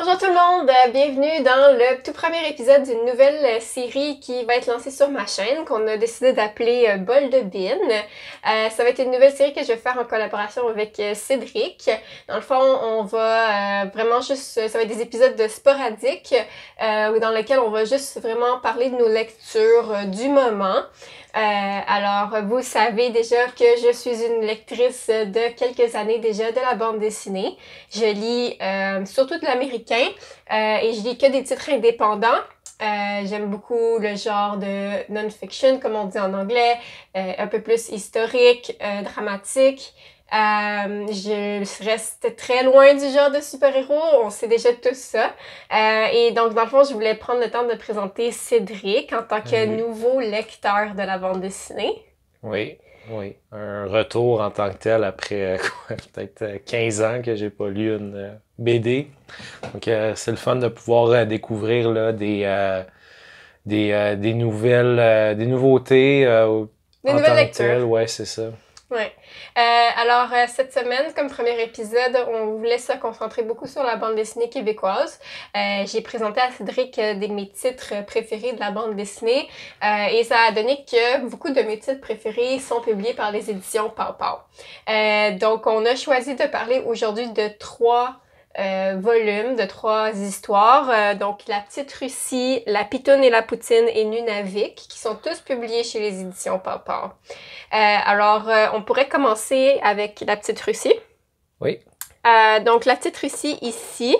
Bonjour tout le monde, euh, bienvenue dans le tout premier épisode d'une nouvelle euh, série qui va être lancée sur ma chaîne, qu'on a décidé d'appeler euh, Bol de Bin. ça va être une nouvelle série que je vais faire en collaboration avec Cédric. Dans le fond, on va vraiment juste, ça va être des épisodes de sporadiques dans lesquels on va juste vraiment parler de nos lectures du moment. Euh, alors, vous savez déjà que je suis une lectrice de quelques années déjà de la bande dessinée. Je lis euh, surtout de l'américain euh, et je lis que des titres indépendants. J'aime beaucoup le genre de non-fiction, comme on dit en anglais, un peu plus historique, dramatique. Euh, je reste très loin du genre de super-héros, on sait déjà tout ça. Euh, et donc, dans le fond, je voulais prendre le temps de présenter Cédric en tant que nouveau lecteur de la bande dessinée. Oui, oui. Un retour en tant que tel après euh, peut-être 15 ans que j'ai pas lu une BD. Donc, c'est le fun de pouvoir découvrir là, des, des, des, nouvelles, des nouveautés. en tant Que tel. Ouais, c'est ça. Oui. Euh, alors, euh, cette semaine, comme premier épisode, on voulait se concentrer beaucoup sur la bande dessinée québécoise. Euh, j'ai présenté à Cédric des mes titres préférés de la bande dessinée et ça a donné que beaucoup de mes titres préférés sont publiés par les éditions Pau Pau. donc, on a choisi de parler aujourd'hui de trois euh, volume de trois histoires. Euh, donc, La Petite Russie, La Pitonne et la Poutine et Nunavik, qui sont tous publiés chez les éditions papa euh, alors, on pourrait commencer avec La Petite Russie. Oui. donc, La Petite Russie ici,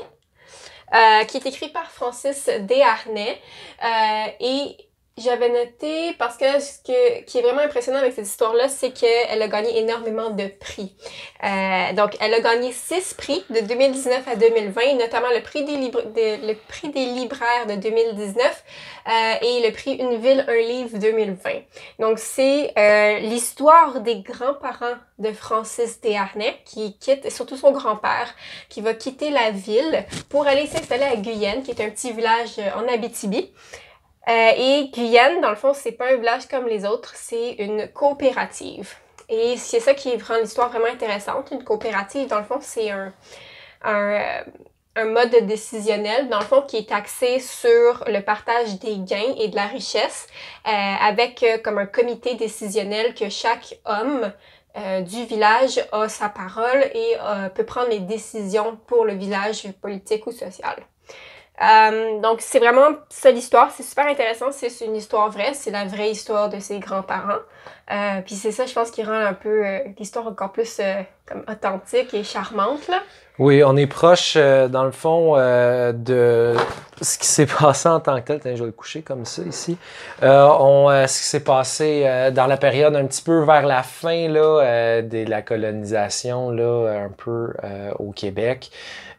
qui est écrit par Francis Desharnais et j'avais noté parce que ce qui est vraiment impressionnant avec cette histoire-là, c'est qu'elle a gagné énormément de prix. Euh, donc, elle a gagné six prix de 2019 à 2020, notamment le prix des, le prix des libraires de 2019 euh, et le prix Une ville, un livre 2020. Donc, c'est euh, l'histoire des grands-parents de Francis Théarnet, qui quitte, surtout son grand-père, qui va quitter la ville pour aller s'installer à Guyenne, qui est un petit village euh, en Abitibi. Euh, et Guyane, dans le fond, c'est pas un village comme les autres, c'est une coopérative. Et c'est ça qui rend l'histoire vraiment intéressante. Une coopérative, dans le fond, c'est un, un, euh, mode décisionnel, dans le fond, qui est axé sur le partage des gains et de la richesse, euh, avec comme un comité décisionnel que chaque homme du village a sa parole et peut prendre les décisions pour le village politique ou social. Euh, donc, c'est vraiment ça l'histoire. C'est super intéressant. C'est une histoire vraie. C'est la vraie histoire de ses grands-parents. Euh, puis c'est ça, je pense, qui rend un peu euh, l'histoire encore plus euh, comme authentique et charmante. Là. Oui, on est proche, euh, dans le fond, euh, de ce qui s'est passé en tant que tel. Tiens, je vais le coucher comme ça ici. Euh, on, ce qui s'est passé dans la période un petit peu vers la fin là, de la colonisation, là, un peu au Québec,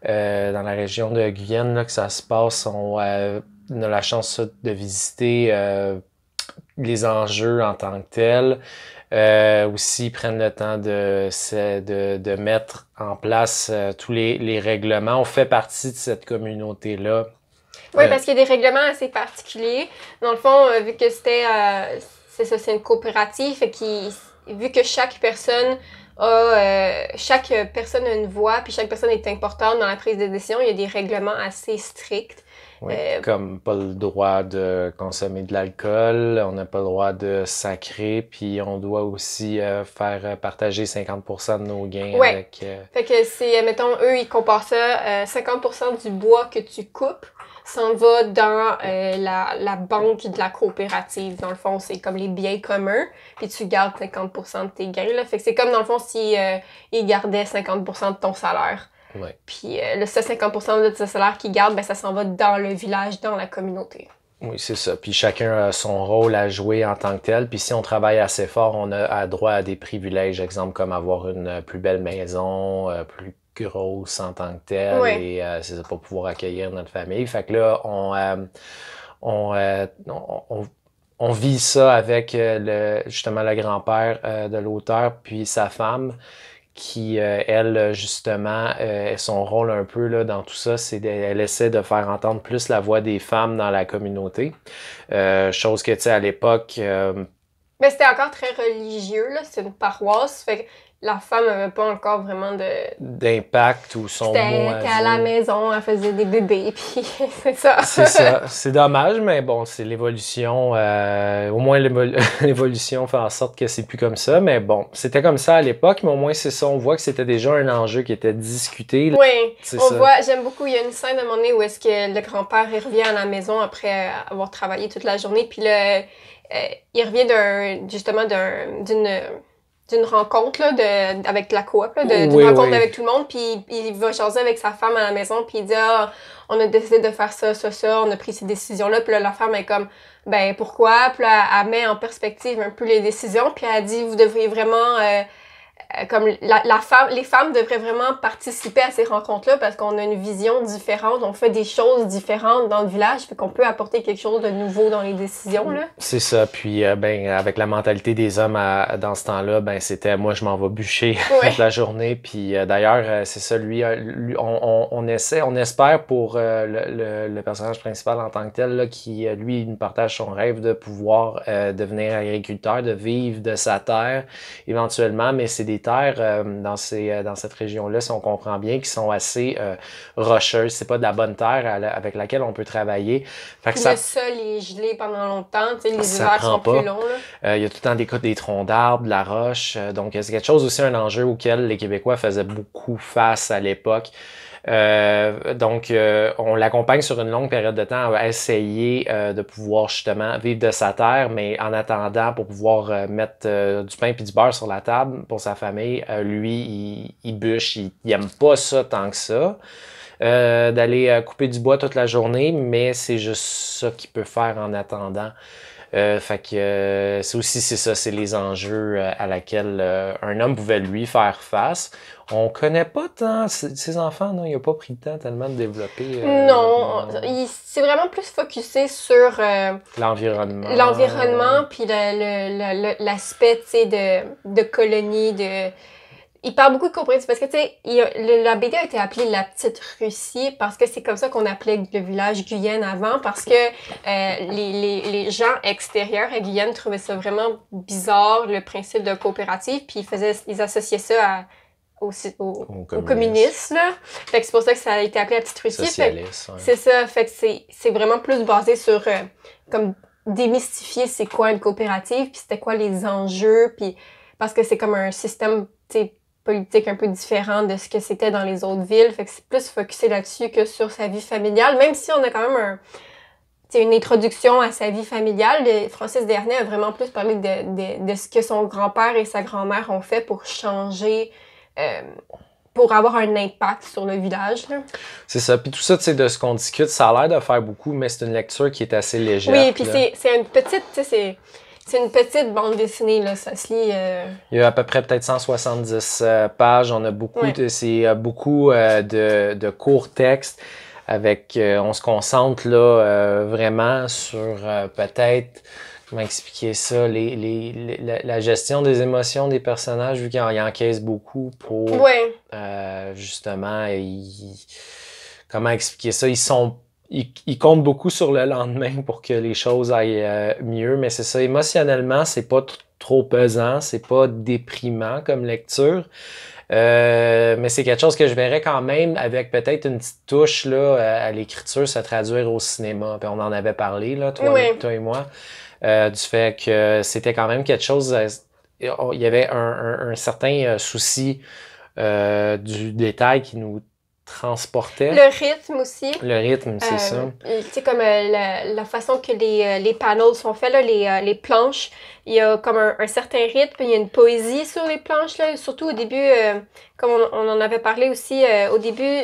dans la région de Guyane, que ça se passe. On, a la chance de visiter les enjeux en tant que tel. Euh, aussi, prennent le temps de, de, mettre en place euh, tous les, règlements. On fait partie de cette communauté-là. Oui, euh, parce qu'il y a des règlements assez particuliers. Dans le fond, vu que c'était c'est une coopérative, qui, vu que chaque personne a, chaque personne une voix, puis chaque personne est importante dans la prise de décision, il y a des règlements assez stricts. Oui, euh, comme pas le droit de consommer de l'alcool, on n'a pas le droit de sacrer, puis on doit aussi euh, faire euh, partager 50 de nos gains avec. Euh... Fait que c'est, mettons, eux, ils comparent ça, 50 du bois que tu coupes s'en va dans la, la, banque de la coopérative. Dans le fond, c'est comme les biens communs, puis tu gardes 50 de tes gains. Là. Fait que c'est comme, dans le fond, si ils gardaient 50 de ton salaire. Puis euh, le 50 de ce salaire qu'ils gardent, ben, ça s'en va dans le village, dans la communauté. Oui, c'est ça. Puis chacun a son rôle à jouer en tant que tel. Puis si on travaille assez fort, on a droit à des privilèges, exemple comme avoir une euh, plus belle maison, euh, plus grosse en tant que tel. et c'est ça, pour pouvoir accueillir notre famille. Fait que là, on, vit ça avec justement le grand-père de l'auteur puis sa femme qui, euh, elle, justement, euh, son rôle un peu là, dans tout ça, c'est qu'elle essaie de faire entendre plus la voix des femmes dans la communauté. Euh, chose que, tu sais, à l'époque... mais c'était encore très religieux, là. C'est une paroisse. Fait la femme n'avait pas encore vraiment de. d'impact ou son mot. À, à la maison, elle faisait des bébés, puis c'est ça. c'est ça. C'est dommage, mais bon, c'est l'évolution. Euh, au moins, l'évolution fait en sorte que c'est plus comme ça. Mais bon, c'était comme ça à l'époque, mais au moins, c'est ça. On voit que c'était déjà un enjeu qui était discuté. Oui, on ça. voit, j'aime beaucoup, il y a une scène à un moment donné où est-ce que le grand-père, il revient à la maison après avoir travaillé toute la journée, puis le. Euh, il revient d'un justement d'une d'une rencontre là, de, avec la coop, d'une rencontre avec tout le monde, puis il va changer avec sa femme à la maison, puis il dit ah, on a décidé de faire ça, ça, ça, on a pris ces décisions-là, puis là, la femme est comme ben pourquoi, puis là, elle met en perspective un peu les décisions, puis elle dit vous devriez vraiment euh, euh, comme la, les femmes devraient vraiment participer à ces rencontres-là parce qu'on a une vision différente, on fait des choses différentes dans le village, puis qu'on peut apporter quelque chose de nouveau dans les décisions. C'est ça. Puis euh, ben avec la mentalité des hommes dans ce temps-là, ben c'était moi je m'en vais bûcher toute la journée. Puis euh, d'ailleurs c'est ça lui, on, essaie, on espère pour le, personnage principal en tant que tel qui lui partage son rêve de pouvoir devenir agriculteur, de vivre de sa terre éventuellement, mais c'est des terres euh, euh, dans, cette région-là, si on comprend bien, qui sont assez rocheuses. rocheuses. C'est pas de la bonne terre avec laquelle on peut travailler. le ça, sol est gelé pendant longtemps. les hivers sont plus longs. Euh, il y a tout le temps des, des troncs d'arbres, de la roche. donc, c'est quelque chose aussi un enjeu auquel les Québécois faisaient beaucoup face à l'époque. Euh, donc, euh, on l'accompagne sur une longue période de temps à essayer euh, de pouvoir justement vivre de sa terre, mais en attendant pour pouvoir mettre du pain et du beurre sur la table pour sa famille, lui, il, bûche, il, il aime pas ça tant que ça. d'aller couper du bois toute la journée, mais c'est juste ça qu'il peut faire en attendant. Euh, fait que euh, c'est aussi c'est ça, c'est les enjeux euh, à laquelle un homme pouvait lui faire face. On connaît pas tant ses enfants, non, il a pas pris le temps tellement de développer. non, c'est vraiment plus focusé sur l'environnement. L'environnement, puis l'aspect de, de colonie, de il parle beaucoup de coopérative, parce que, tu sais, la BD a été appelée la petite Russie parce que c'est comme ça qu'on appelait le village Guyane avant parce que euh, les, les, les, gens extérieurs à Guyane trouvaient ça vraiment bizarre, le principe de coopérative, puis ils, faisaient, ils associaient ça à, au, au, communiste. là. Fait que c'est pour ça que ça a été appelé la petite Russie. C'est ça. Fait que c'est vraiment plus basé sur, euh, comme, démystifier c'est quoi une coopérative, puis c'était quoi les enjeux, puis parce que c'est comme un système, tu sais, politique un peu différente de ce que c'était dans les autres villes. Fait que c'est plus focusé là-dessus que sur sa vie familiale, même si on a quand même un, une introduction à sa vie familiale. Francis Dernier a vraiment plus parlé de, de, de ce que son grand-père et sa grand-mère ont fait pour changer, euh, pour avoir un impact sur le village. C'est ça. Puis tout ça, c'est de ce qu'on discute, ça a l'air de faire beaucoup, mais c'est une lecture qui est assez légère. Oui, puis c'est une petite, c'est c'est une petite bande dessinée, là, ça se lit. Euh, il y a à peu près peut-être 170 euh, pages. On a beaucoup de, c'est euh, beaucoup de, de, courts textes. Avec, on se concentre là vraiment sur peut-être comment expliquer ça, les, les, la, gestion des émotions des personnages, vu qu'ils encaissent beaucoup pour justement, comment expliquer ça, ils sont il, compte beaucoup sur le lendemain pour que les choses aillent euh, mieux, mais c'est ça, émotionnellement, c'est pas trop pesant, c'est pas déprimant comme lecture. Euh, mais c'est quelque chose que je verrais quand même avec peut-être une petite touche là, à l'écriture se traduire au cinéma. on en avait parlé, là, toi, et moi, euh, du fait que c'était quand même quelque chose. Il y avait un, certain souci du détail qui nous transportait. Le rythme aussi. Le rythme, c'est euh, ça. c'est comme euh, la, façon que les, euh, les panels sont faits, là, les, les, planches, il y a comme un, certain rythme, il y a une poésie sur les planches, là, surtout au début, comme on, en avait parlé aussi, au début,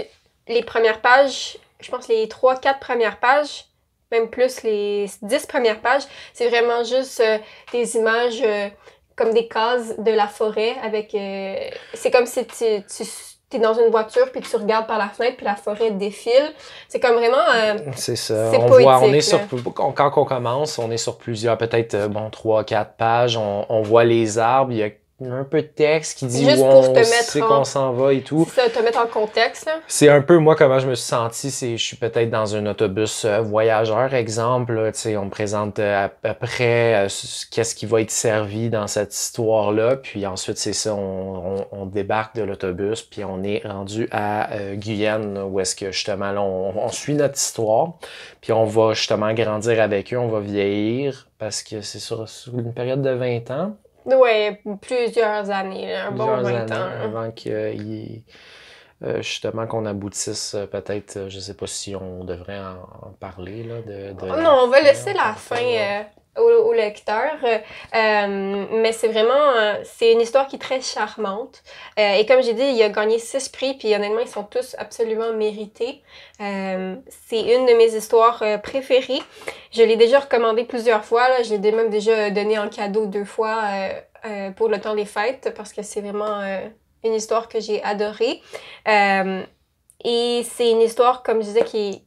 les premières pages, je pense les 3-4 premières pages, même plus les 10 premières pages, c'est vraiment juste des images comme des cases de la forêt avec... c'est comme si tu t'es dans une voiture puis tu regardes par la fenêtre puis la forêt défile. C'est comme vraiment. Euh, c'est ça. on voit, on est sur, quand on commence, on est sur plusieurs, peut-être euh, bon trois, quatre pages. On, on, voit les arbres. Il y a un peu de texte qui dit Juste où qu'on s'en va et tout. Ça, te mettre en contexte. C'est un peu moi comment je me suis senti, c'est je suis peut-être dans un autobus euh, voyageur exemple, là, on me présente après euh, euh, qu'est-ce qui va être servi dans cette histoire là, puis ensuite c'est ça on, on, débarque de l'autobus puis on est rendu à Guyane où est-ce que justement on, suit notre histoire, puis on va justement grandir avec eux, on va vieillir parce que c'est sur une période de 20 ans. Oui, plusieurs années, un bon 20 ans. Avant euh, justement qu'on aboutisse euh, peut-être, euh, je sais pas si on devrait en, parler là, de, Non, on va laisser la fin au, lecteur. Euh, euh, mais c'est vraiment, euh, c'est une histoire qui est très charmante. et comme j'ai dit, il a gagné six prix, puis honnêtement, ils sont tous absolument mérités. c'est une de mes histoires préférées. Je l'ai déjà recommandé plusieurs fois, là. je l'ai même déjà donné en cadeau deux fois pour le temps des fêtes, parce que c'est vraiment une histoire que j'ai adorée. et c'est une histoire, comme je disais, qui est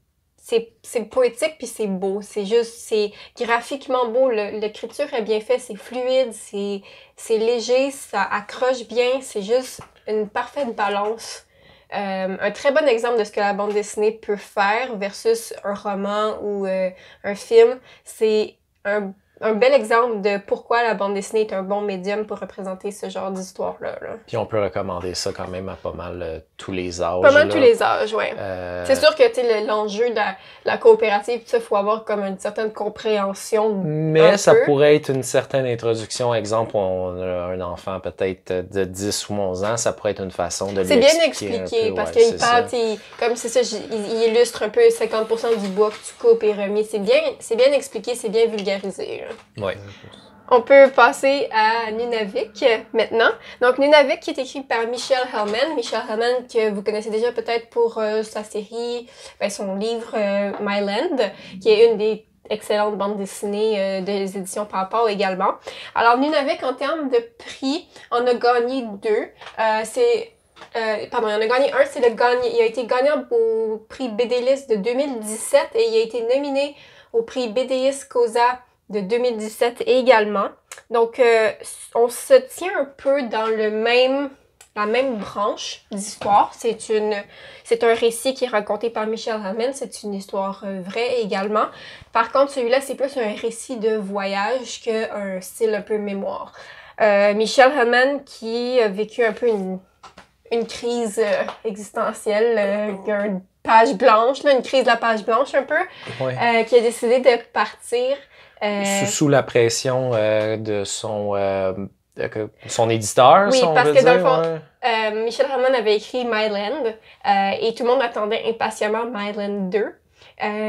c'est poétique puis c'est beau. C'est juste, c'est graphiquement beau. L'écriture est bien faite, c'est fluide, c'est léger, ça accroche bien. C'est juste une parfaite balance. Euh, un très bon exemple de ce que la bande dessinée peut faire versus un roman ou euh, un film, c'est un un bel exemple de pourquoi la bande dessinée est un bon médium pour représenter ce genre d'histoire-là. Puis on peut recommander ça quand même à pas mal euh, tous les âges. Pas mal tous les âges, oui. Euh, c'est sûr que l'enjeu de la, coopérative, il faut avoir comme une certaine compréhension. Mais ça pourrait être une certaine introduction. Exemple, on a un enfant peut-être de 10 ou 11 ans, ça pourrait être une façon de C'est bien expliqué parce qu'il parle, il, comme c'est ça, il, illustre un peu 50% du bois que tu coupes et remis. C'est bien, c'est bien expliqué, c'est bien vulgarisé. On peut passer à Nunavik maintenant. Donc, Nunavik qui est écrit par Michel Hellman. Michel Hellman que vous connaissez déjà peut-être pour euh, sa série, ben, son livre euh, My Land, qui est une des excellentes bandes dessinées euh, des éditions Papa également. Alors, Nunavik, en termes de prix, on a gagné deux. c'est pardon, on a gagné un, c'est le Il a été gagnant au prix BDLIS de 2017 et il a été nominé au prix BDIS Causa de 2017 également. Donc, euh, on se tient un peu dans le même, la même branche d'histoire. C'est une, c'est un récit qui est raconté par Michel Hellman. C'est une histoire euh, vraie également. Par contre, celui-là, c'est plus un récit de voyage qu'un style un peu mémoire. Euh, Michel Hellman, qui a vécu un peu une, crise existentielle, une page blanche, une crise de la page blanche un peu, qui a décidé de partir euh, sous, sous, la pression euh, de son euh, son éditeur, oui, parce que dans le fond, euh, Michel Ramon avait écrit Myland euh, et tout le monde attendait impatiemment Land 2.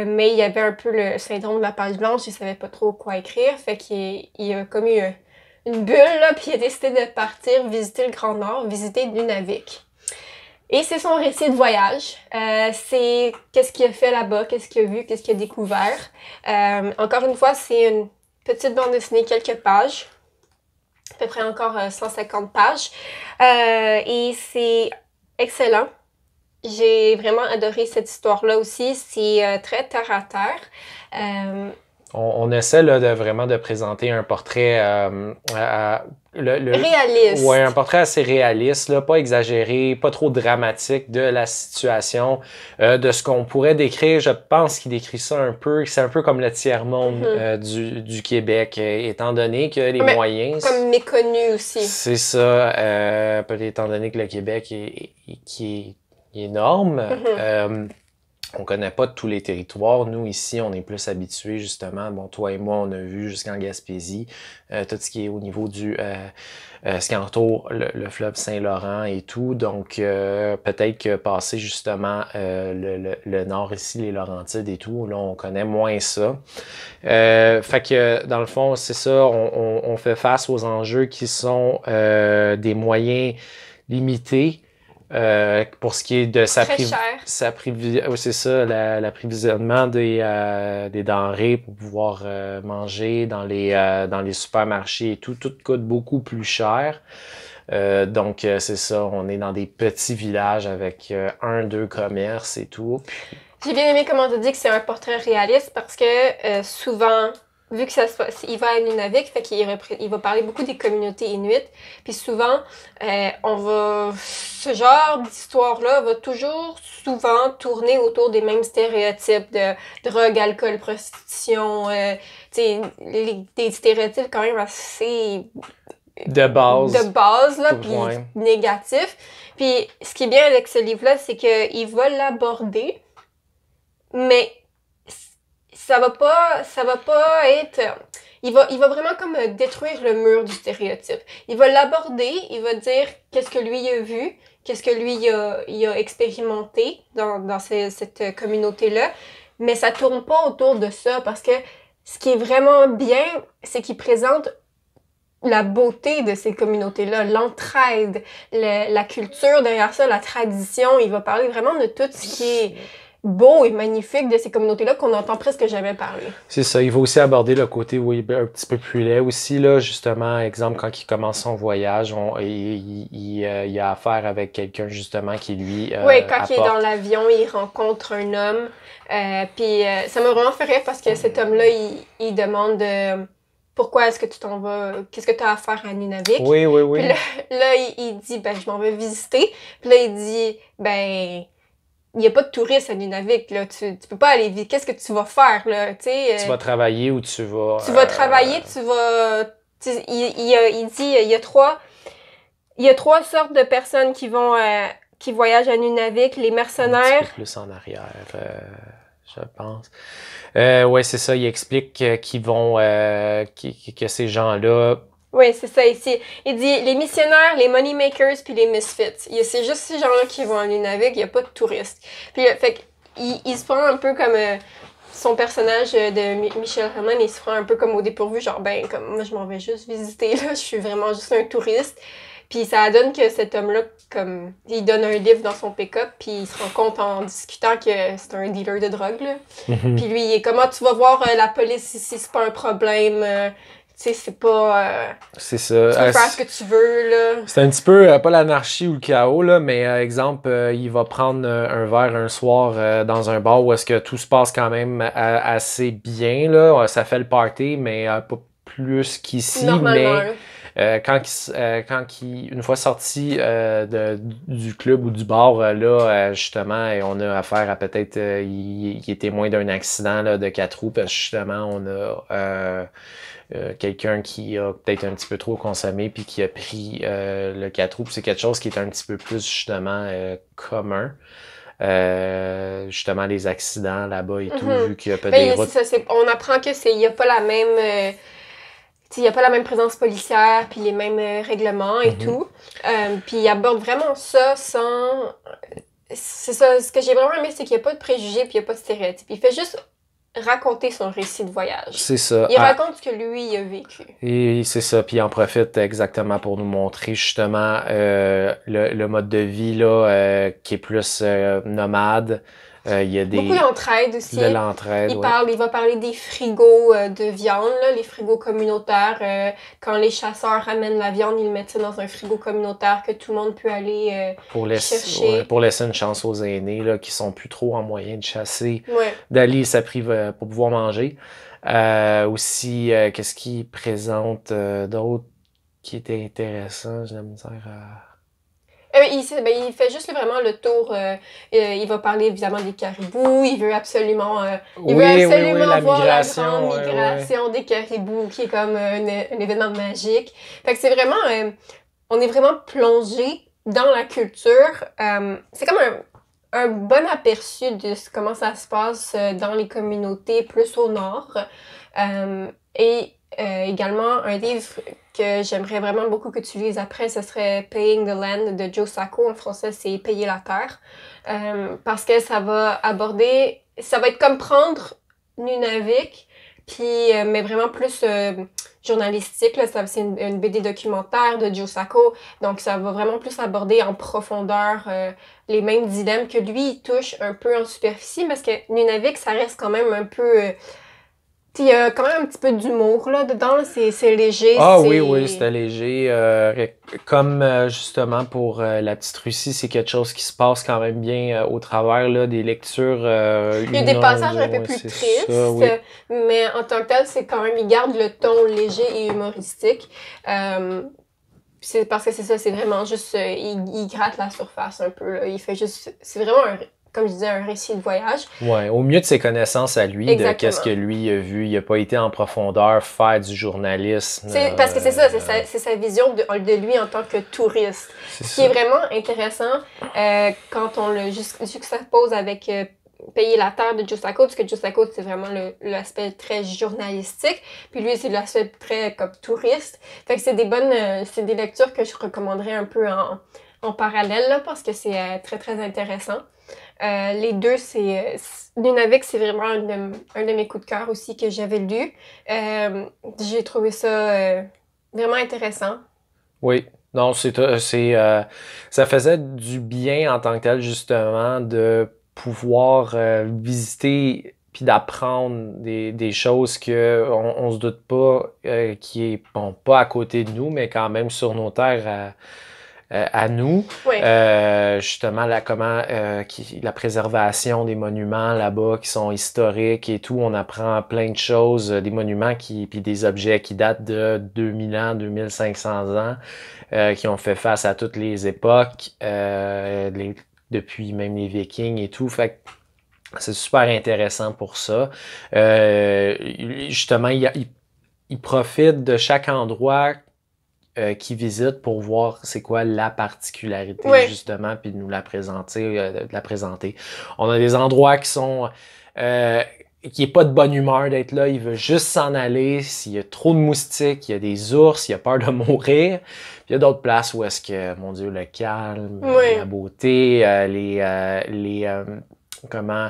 mais il y avait un peu le syndrome de la page blanche, il savait pas trop quoi écrire, fait qu'il il a commis une bulle, là, puis il a décidé de partir visiter le Grand Nord, visiter Nunavik. Et c'est son récit de voyage. Euh, c'est qu'est-ce qu'il a fait là-bas, qu'est-ce qu'il a vu, qu'est-ce qu'il a découvert. Euh, encore une fois, c'est une petite bande dessinée, quelques pages, à peu près encore 150 euh, pages. et c'est excellent. J'ai vraiment adoré cette histoire-là aussi. C'est très terre à terre on, essaie là, de vraiment de présenter un portrait euh, le, réaliste. Ouais, un portrait assez réaliste, là, pas exagéré, pas trop dramatique de la situation, euh, de ce qu'on pourrait décrire. Je pense qu'il décrit ça un peu, c'est un peu comme le tiers monde mhm. euh, du, du, Québec, étant donné que les moyens. Comme méconnu aussi. C'est ça, étant donné que le Québec est, qui est énorme. Mhm on connaît pas tous les territoires. Nous, ici, on est plus habitués, justement. Bon, toi et moi, on a vu jusqu'en Gaspésie, euh, tout ce qui est au niveau du euh, euh ce qui entoure le, fleuve Saint-Laurent et tout. Donc, euh, peut-être que passer justement le, nord ici, les Laurentides et tout, là, on connaît moins ça. fait que, dans le fond, c'est ça, on, on, fait face aux enjeux qui sont des moyens limités euh, pour ce qui est de sa, pri sa privi c'est ça, l'approvisionnement des, euh, des denrées pour pouvoir euh, manger dans les, dans les supermarchés et tout, tout coûte beaucoup plus cher. donc c'est ça, on est dans des petits villages avec un, deux commerces et tout. J'ai bien aimé comment tu dis que c'est un portrait réaliste parce que souvent vu que ça se passe, il va à Nunavik, fait qu'il il va parler beaucoup des communautés inuites. Puis souvent, euh, on va, ce genre d'histoire-là va toujours souvent tourner autour des mêmes stéréotypes de drogue, alcool, prostitution, euh, sais, des stéréotypes quand même assez de base. De base, là, puis négatifs. Puis ce qui est bien avec ce livre-là, c'est qu'il va l'aborder, mais ça va pas, ça va pas être. Euh, il va, il va vraiment comme euh, détruire le mur du stéréotype. Il va l'aborder, il va dire qu'est-ce que lui a vu, qu'est-ce que lui il a, il a expérimenté dans, dans cette euh, communauté-là, mais ça tourne pas autour de ça parce que ce qui est vraiment bien, c'est qu'il présente la beauté de ces communautés-là, l'entraide, la culture derrière ça, la tradition. Il va parler vraiment de tout ce qui est beau et magnifique de ces communautés-là qu'on n'entend presque jamais parler. C'est ça. Il va aussi aborder le côté où il est un petit peu plus laid aussi. Là, justement, exemple, quand il commence son voyage, euh, il, a affaire avec quelqu'un justement qui lui. Euh, oui, quand il est dans l'avion, il rencontre un homme. Euh, puis ça me vraiment fait parce que cet homme-là, il, demande pourquoi est-ce que tu t'en vas, qu'est-ce que tu as à faire à Nunavik. Oui, oui, oui. Puis là, là il, dit, ben, je m'en vais visiter. Puis là, il dit, ben, il n'y a pas de touristes à Nunavik. Là. Tu ne peux pas aller vivre. Qu'est-ce que tu vas faire? Là, tu euh, vas travailler ou tu vas. Tu vas euh, travailler, euh, tu vas. il, il, il, dit il y a trois. Il y a trois sortes de personnes qui vont qui voyagent à Nunavik, les mercenaires. le petit plus en arrière, je pense. Euh, ouais, c'est ça. Il explique qu'ils vont que ces gens-là oui, c'est ça. Ici, il dit les missionnaires, les moneymakers, puis les misfits. C'est juste ces gens-là qui vont en avec. il n'y a pas de touristes. Puis, euh, fait il, se prend un peu comme euh, son personnage euh, de Michel Herman, il se prend un peu comme au dépourvu, genre, ben, comme moi, je m'en vais juste visiter, là, je suis vraiment juste un touriste. Puis ça donne que cet homme-là, comme, il donne un livre dans son pick-up, puis il se rend compte en discutant que c'est un dealer de drogue, là. Mhm. Puis lui, il est comment ah, tu vas voir la police ici, c'est pas un problème sais, c'est pas. Euh, c'est ça. Tu peux euh, ce que tu veux, là. C'est un petit peu, euh, pas l'anarchie ou le chaos, là, mais exemple, il va prendre un verre un soir dans un bar où est-ce que tout se passe quand même assez bien, là. ça fait le party, mais pas plus qu'ici. mais... Euh, quand, euh, une fois sorti euh, du club ou du bar, là, justement, on a affaire à peut-être, il, est témoin d'un accident de quatre roues, parce justement, on a quelqu'un qui a peut-être un petit peu trop consommé, puis qui a pris le quatre roues. C'est quelque chose qui est un petit peu plus, justement, commun. justement les accidents là-bas et tout, mm-hmm. vu qu'il y a pas ben, de on apprend que c'est il n'y a pas la même il n'y a pas la même présence policière, puis les mêmes euh, règlements et mhm. tout. Euh, puis il aborde vraiment ça sans... C'est ça, ce que j'ai vraiment aimé, c'est qu'il n'y a pas de préjugés, puis il n'y a pas de stéréotypes. Il fait juste raconter son récit de voyage. C'est ça. Il ah. raconte ce que lui a vécu. Et c'est ça. Puis il en profite exactement pour nous montrer justement euh, le, mode de vie qui est plus nomade. Euh, il y a des... Beaucoup d'entraide aussi. Il parle, il va parler des frigos euh, de viande, là, les frigos communautaires. Euh, quand les chasseurs ramènent la viande, ils mettent ça dans un frigo communautaire que tout le monde peut aller pour laisser, pour laisser une chance aux aînés là, qui sont plus trop en moyen de chasser, d'aller s'appriver pour pouvoir manger. aussi, qu'est-ce qu'il présente d'autre qui était intéressant? J'ai ben, il, fait juste vraiment le tour. Euh, euh, il va parler évidemment des caribous. Il veut absolument, euh, il veut absolument voir la, grande migration des caribous, qui est comme un, événement magique. Fait que c'est vraiment, on est vraiment plongé dans la culture. c'est comme un, un, bon aperçu de comment ça se passe dans les communautés plus au nord. et également un livre que j'aimerais vraiment beaucoup que tu lises après, ce serait Paying the Land de Joe Sacco. En français, c'est Payer la terre. Euh, parce que ça va aborder, ça va être comme prendre Nunavik, puis, euh, mais vraiment plus euh, journalistique. ça, c'est une, BD documentaire de Joe Sacco. Donc, ça va vraiment plus aborder en profondeur les mêmes dilemmes que lui, il touche un peu en superficie parce que Nunavik, ça reste quand même un peu il y a quand même un petit peu d'humour là dedans, c'est léger. Ah oui, oui, c'était léger. Euh, comme euh, justement pour euh, la petite Russie, c'est quelque chose qui se passe quand même bien au travers là, des lectures. il y a des passages un peu plus tristes, mais en tant que tel, c'est quand même, il garde le ton léger et humoristique. c'est parce que c'est ça, c'est vraiment juste, il, gratte la surface un peu. Là. Il fait juste, c'est vraiment un comme je disais, un récit de voyage. Oui, au mieux de ses connaissances à lui, de qu'est-ce que lui a vu. Il n'a pas été en profondeur faire du journalisme. parce que c'est ça, c'est sa, euh, vision de, lui en tant que touriste. Ce qui est vraiment intéressant euh, quand on le juxtapose avec euh, Payer la terre de Giustaco, parce que Giustaco, c'est vraiment l'aspect très journalistique, puis lui, c'est l'aspect très comme touriste. Fait c'est des bonnes, c'est des lectures que je recommanderais un peu en, en parallèle, là, parce que c'est très, très intéressant. Euh, les deux, c'est. Nunavik, c'est vraiment un de, un mes coups de cœur aussi que j'avais lu. Euh, j'ai trouvé ça euh, vraiment intéressant. Oui, non, c'est. ça faisait du bien en tant que tel, justement, de pouvoir visiter puis d'apprendre des, choses que on, se doute pas qui est pas à côté de nous mais quand même sur nos terres euh, à nous. Euh, justement, la, comment, euh, qui, la préservation des monuments là-bas qui sont historiques et tout. On apprend plein de choses, euh, des monuments qui, puis des objets qui datent de 2000 ans, 2500 ans, euh, qui ont fait face à toutes les époques, depuis même les Vikings et tout. Fait que, c'est super intéressant pour ça. justement, il, il, il profite de chaque endroit euh, qui visitent pour voir c'est quoi la particularité justement, puis de nous la présenter, euh, de la présenter. On a des endroits qui sont euh, qui est pas de bonne humeur d'être là, il veut juste s'en aller. S'il y a trop de moustiques, il y a des ours, il a peur de mourir. Puis il y a d'autres places où est-ce que, mon Dieu, le calme, la beauté, euh, les, les comment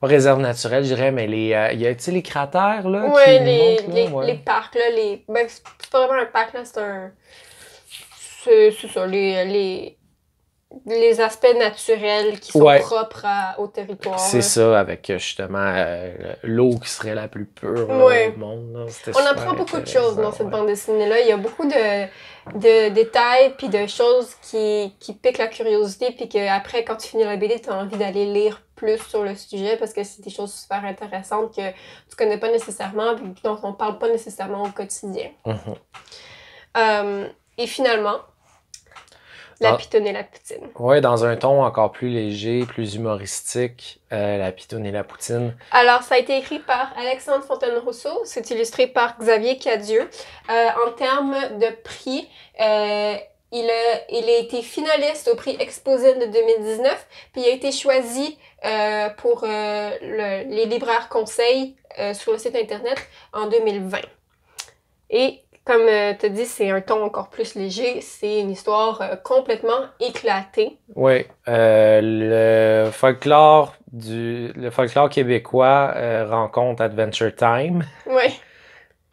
pas réserve naturelle, je dirais, mais les, euh, il y a les cratères là. Oui, les, montent, là, les, les, parcs là, les. Ben, c'est pas vraiment un parc là, c'est un. C'est ça, les, les, les aspects naturels qui sont propres au territoire. C'est ça, avec euh, justement euh, l'eau qui serait la plus pure au monde. On apprend beaucoup de choses dans cette bande dessinée-là. Il y a beaucoup de, de détails puis de choses qui, piquent la curiosité puis qu'après, quand tu finis la BD, tu as envie d'aller lire plus sur le sujet parce que c'est des choses super intéressantes que tu connais pas nécessairement puis dont on parle pas nécessairement au quotidien. Mhm. Euh, et finalement, la dans... et la poutine. Oui, dans un ton encore plus léger, plus humoristique, euh, la pitoune et la poutine. Alors, ça a été écrit par Alexandre Fontaine-Rousseau, c'est illustré par Xavier Cadieu. Euh, en termes de prix, euh, il a, il a, été finaliste au prix Exposé de 2019, puis il a été choisi pour les libraires conseils sur le site internet en 2020. Et comme euh, tu dit, c'est un ton encore plus léger. C'est une histoire euh, complètement éclatée. Oui. Euh, le folklore du le folklore québécois rencontre Adventure Time. Oui.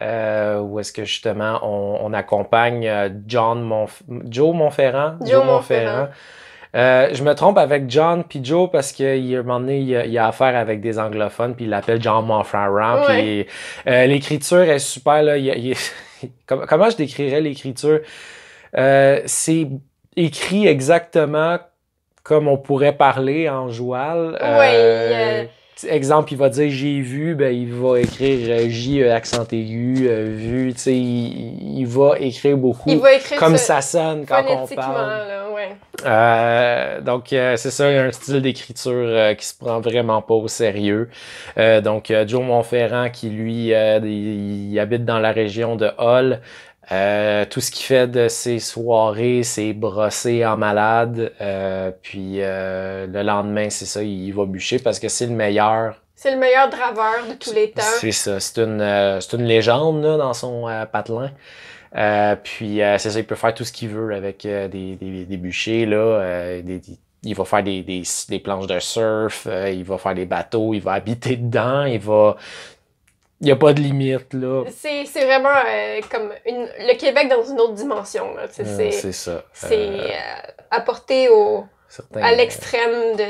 où est-ce que justement on, accompagne John Monf Joe Montferrand. Joe, je me trompe avec John puis Joe parce qu'il un moment il a, a, affaire avec des anglophones puis il l'appelle John Monferrand. l'écriture est super là. Il, comment, je décrirais l'écriture? Euh, c'est écrit exactement comme on pourrait parler en joual. Oui, euh, euh, exemple, il va dire j'ai vu, ben, il va écrire euh, J euh, accent aigu, euh, vu, tu sais, il, va écrire beaucoup. comme ça sonne quand on parle. Là, ouais. euh, donc, c'est ça, il y a un style d'écriture qui se prend vraiment pas au sérieux. donc, Joe Montferrand qui lui, il, habite dans la région de Hall. Euh, tout ce qui fait de ses soirées, c'est brosser en malade. Euh, puis euh, le lendemain, c'est ça, il va bûcher parce que c'est le meilleur. C'est le meilleur draveur de tous les temps. C'est ça, c'est une, une légende là, dans son patelin. puis c'est ça, il peut faire tout ce qu'il veut avec des, des, bûchers, là, il va faire des, des, planches de surf, il va faire des bateaux, il va habiter dedans, il va il n'y a pas de limite, là. C'est, vraiment euh, comme une, le Québec dans une autre dimension. Là. Ah, c'est, c'est, euh, euh, apporté au, à l'extrême de,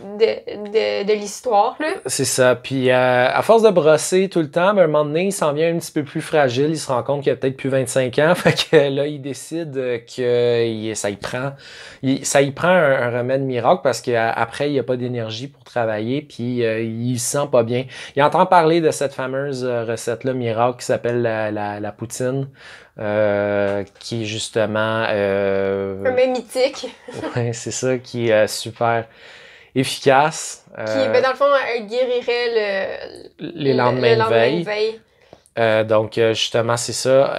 de, l'histoire. C'est ça. Puis euh, à force de brosser tout le temps, à ben, un moment donné, il s'en vient un petit peu plus fragile. Il se rend compte qu'il a peut-être plus 25 ans. Fait que là, il décide euh, que ça y prend, ça y prend un, remède miracle parce qu'après, il n'y a pas d'énergie pour travailler. Puis euh, il se sent pas bien. Il entend parler de cette fameuse recette-là miracle qui s'appelle la, poutine. qui est justement... Un mythique. c'est ça, qui est super efficace. qui, euh, ben, dans le fond, elle euh, guérirait le, les lendemains, de veille. Euh, donc, justement, c'est ça.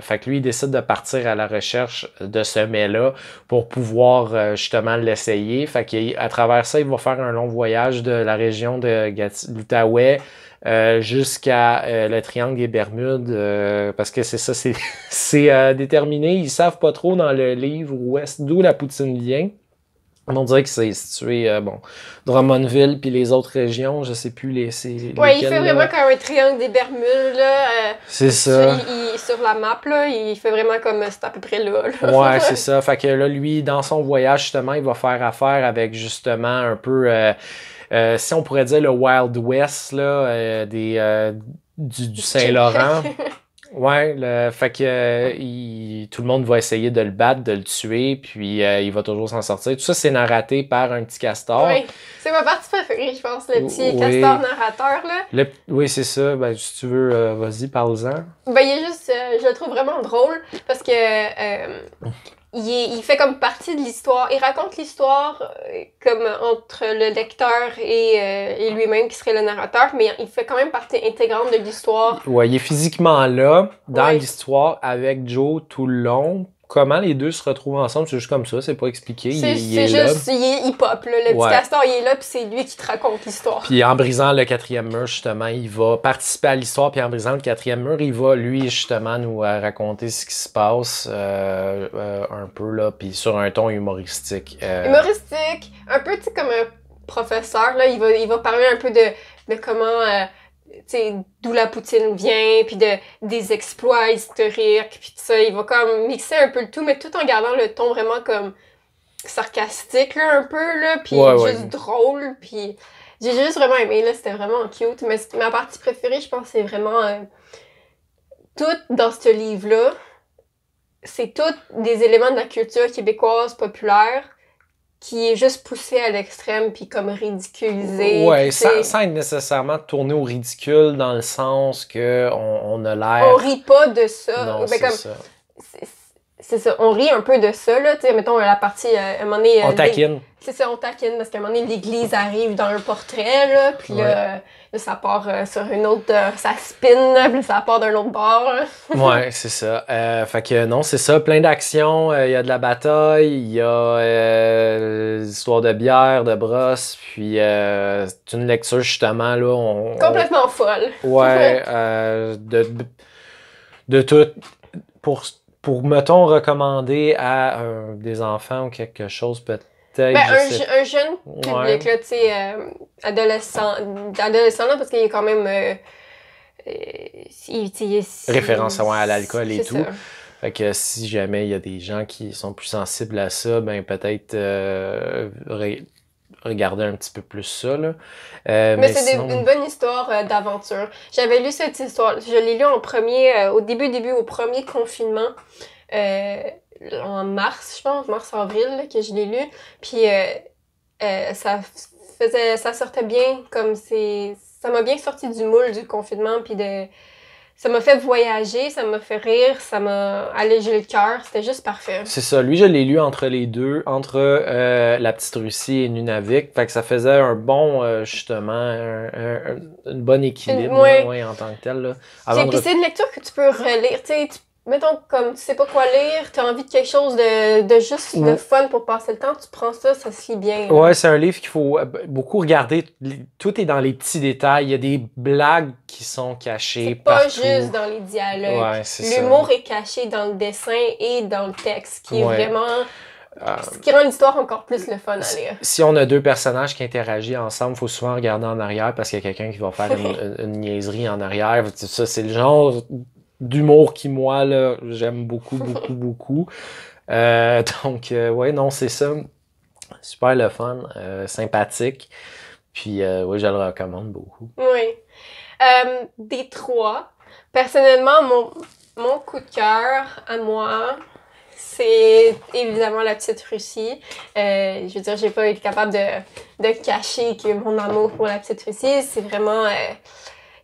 fait que lui, il décide de partir à la recherche de ce mets-là pour pouvoir justement l'essayer. Fait qu'à travers ça, il va faire un long voyage de la région de l'Outaouais euh, jusqu'à le triangle des Bermudes, parce que c'est ça, c'est déterminé. Ils savent pas trop dans le livre où d'où la poutine vient on dirait que c'est situé, euh, bon, Drummondville, puis les autres régions, je sais plus les. Oui, il fait vraiment comme un triangle des Bermudes, là. Euh, c'est ça. Sur, la map, là, il fait vraiment comme c'est à peu près là. là. Ouais, c'est ça. Fait que là, lui, dans son voyage, justement, il va faire affaire avec justement un peu, euh, si on pourrait dire, le Wild West, là, des, du, du Saint-Laurent. Ouais, le, fait que euh, tout le monde va essayer de le battre, de le tuer, puis euh, il va toujours s'en sortir. Tout ça, c'est narraté par un petit castor. Oui, c'est ma partie préférée, je pense, le petit castor narrateur. Là. oui, c'est ça. Ben, si tu veux, euh, vas-y, parle-en. Ben, il est juste, je le trouve vraiment drôle parce que il, il, fait comme partie de l'histoire. Il raconte l'histoire euh, comme entre le lecteur et, euh, et lui-même qui serait le narrateur, mais il fait quand même partie intégrante de l'histoire. Oui, il est physiquement là dans l'histoire avec Joe tout le long, comment les deux se retrouvent ensemble, c'est juste comme ça, c'est pas expliqué. C'est juste, il est hip-hop, le castor, il est là, puis c'est lui qui te raconte l'histoire. Puis en brisant le quatrième mur, justement, il va participer à l'histoire, puis en brisant le quatrième mur, il va, lui, justement, nous euh, raconter ce qui se passe euh, euh, un peu, là, puis sur un ton humoristique. Humoristique, un peu, tu comme un professeur, là, il va, il va parler un peu de comment d'où la poutine vient, puis de, des exploits historiques, puis tout ça. Il va comme mixer un peu le tout, mais tout en gardant le ton vraiment comme sarcastique, là, un peu, là, puis juste drôle, puis j'ai juste vraiment aimé, là, c'était vraiment cute. Mais ma partie préférée, je pense, c'est vraiment euh, tout dans ce livre-là. C'est tout des éléments de la culture québécoise populaire qui est juste poussé à l'extrême puis comme ridiculisé. Oui, sans, être nécessairement tourné au ridicule dans le sens que on, on a l'air. On rit pas de ça. Non, comme, ça c'est ça, on rit un peu de ça, là, tu sais, mettons, la partie, à euh, euh, On taquine. C'est ça, on taquine, parce qu'à un moment donné, l'église arrive dans un portrait, là, puis là, ça part euh, sur une autre, ça spinne, puis ça part d'un autre bord. ouais, c'est ça. fait que non, c'est ça, plein d'actions, il y a de la bataille, il y a l'histoire de bière, de brosse, puis c'est une lecture, justement, là, on... Complètement folle. Ouais, de, de tout... Pour pour, mettons, recommander à des enfants ou quelque chose, peut-être. Ben, un, jeune public, là, tu sais, euh, adolescent, adolescent, parce qu'il est quand même. Référence à l'alcool et tout. Fait que si jamais il y a des gens qui sont plus sensibles à ça, ben peut-être euh, regarder un petit peu plus ça. Euh, mais, c'est une bonne histoire euh, d'aventure. J'avais lu cette histoire, je l'ai lu en premier, euh, au début, début, au premier confinement. en mars, je pense, mars-avril, que je l'ai lu. Puis ça faisait, ça sortait bien, comme c'est. Ça m'a bien sorti du moule du confinement, puis de, ça m'a fait voyager, ça m'a fait rire, ça m'a allégé le cœur, c'était juste parfait. C'est ça, lui je l'ai lu entre les deux, entre euh, la petite Russie et Nunavik, fait que ça faisait un bon euh, justement un, une bonne équilibre en tant que tel là. c'est une lecture que tu peux relire, tu sais, mettons, comme tu sais pas quoi lire, tu as envie de quelque chose de, de juste de fun pour passer le temps, tu prends ça, ça se lit bien. Ouais, c'est un livre qu'il faut euh, beaucoup regarder. Tout est dans les petits détails. Il y a des blagues qui sont cachées. Pas juste dans les dialogues. L'humour est caché dans le dessin et dans le texte, qui est vraiment. Euh, ce qui rend l'histoire encore plus le fun à lire. Si on a deux personnages qui interagissent ensemble, il faut souvent regarder en arrière parce qu'il y a quelqu'un qui va faire une, niaiserie en arrière. Ça, c'est le genre d'humour qui, moi, là, j'aime beaucoup, beaucoup, beaucoup. Euh, donc, euh, ouais, non, c'est ça. Super le fun, euh, sympathique. Puis, oui, je le recommande beaucoup. Oui. des trois, personnellement, mon, mon coup de cœur à moi, c'est évidemment la petite Russie. je veux dire, j'ai pas été capable de, de, cacher que mon amour pour la petite Russie, c'est vraiment.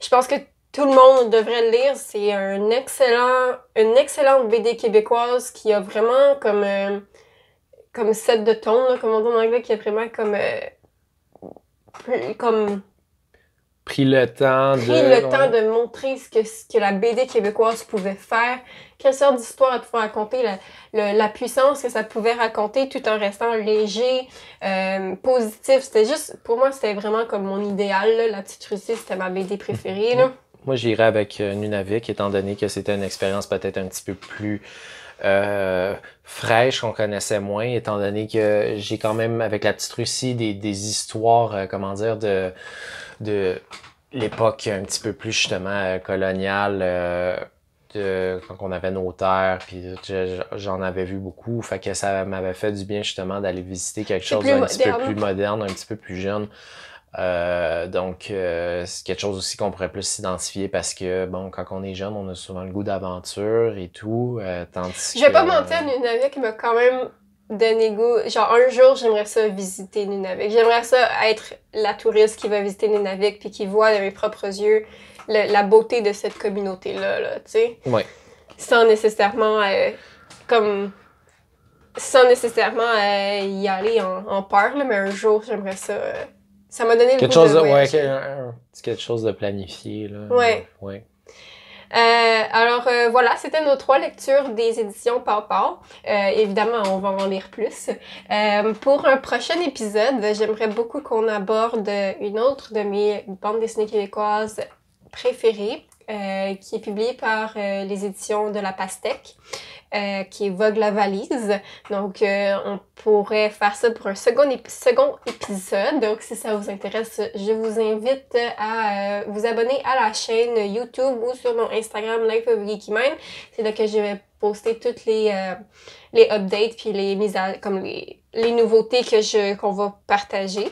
je pense que tout le monde devrait le lire. C'est un excellent, une excellente BD québécoise qui a vraiment comme, euh, comme set de ton, là, comme on dit en anglais, qui a vraiment comme. Euh, comme pris le temps de... le temps de montrer ce que, ce que la BD québécoise pouvait faire, quelle sorte d'histoire elle pouvait raconter, la, puissance que ça pouvait raconter tout en restant léger, euh, positif. C'était juste, pour moi, c'était vraiment comme mon idéal. La petite Russie, c'était ma BD préférée. Moi, j'irais avec euh, Nunavik, étant donné que c'était une expérience peut-être un petit peu plus euh, fraîche qu'on connaissait moins, étant donné que j'ai quand même avec la petite Russie des, histoires, euh, comment dire, de, de l'époque un petit peu plus justement coloniale. quand on avait nos terres, puis j'en avais vu beaucoup. Fait que ça m'avait fait du bien justement d'aller visiter quelque chose d'un petit peu plus moderne, un petit peu plus jeune. Euh, donc, euh, c'est quelque chose aussi qu'on pourrait plus s'identifier parce que, bon, quand on est jeune, on a souvent le goût d'aventure et tout. Euh, Je vais pas mentir, Nunavik m'a quand même donné goût. Genre, un jour, j'aimerais ça visiter Nunavik. J'aimerais ça être la touriste qui va visiter Nunavik puis qui voit de mes propres yeux la beauté de cette communauté-là, tu sais. Oui. Sans nécessairement, euh, comme sans nécessairement y aller en, en peur, mais un jour, j'aimerais ça ça m'a donné quelque le chose de, ouais, quelque chose de planifié là. Ouais. Euh, alors euh, voilà, c'était nos trois lectures des éditions papa euh, évidemment, on va en lire plus. Euh, pour un prochain épisode, j'aimerais beaucoup qu'on aborde une autre de mes bandes dessinées québécoises préférées, qui est publiée par les éditions de La Pastèque. Euh, qui Vogue la valise. Donc, euh, on pourrait faire ça pour un second, second épisode. Donc, si ça vous intéresse, je vous invite à euh, vous abonner à la chaîne YouTube ou sur mon Instagram Life of Geeky Mind. C'est là que je vais poster toutes les, les updates puis les mises à, comme les, nouveautés que je qu'on va partager.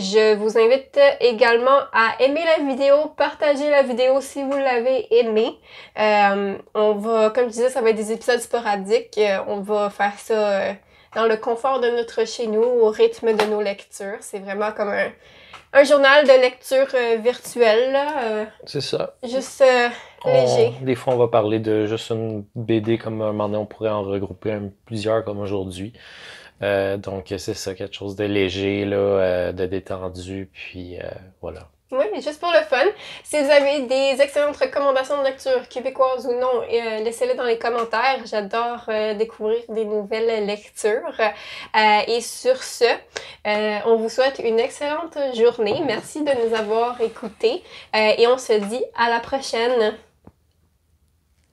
Je vous invite également à aimer la vidéo, partager la vidéo si vous l'avez aimée. Euh, on va, comme je disais, ça va être des épisodes sporadiques. Euh, on va faire ça euh, dans le confort de notre chez nous, au rythme de nos lectures. C'est vraiment comme un, journal de lecture virtuelle. c'est ça. Juste léger. Des fois, on va parler de juste une BD comme un moment donné, on pourrait en regrouper plusieurs comme aujourd'hui. Euh, donc, c'est ça, quelque chose de léger, euh, de détendu, puis euh, voilà. Oui, juste pour le fun. Si vous avez des excellentes recommandations de lecture, québécoises ou non, laissez-les dans les commentaires. J'adore découvrir des nouvelles lectures. et sur ce, on vous souhaite une excellente journée. Merci de nous avoir écoutés et on se dit à la prochaine.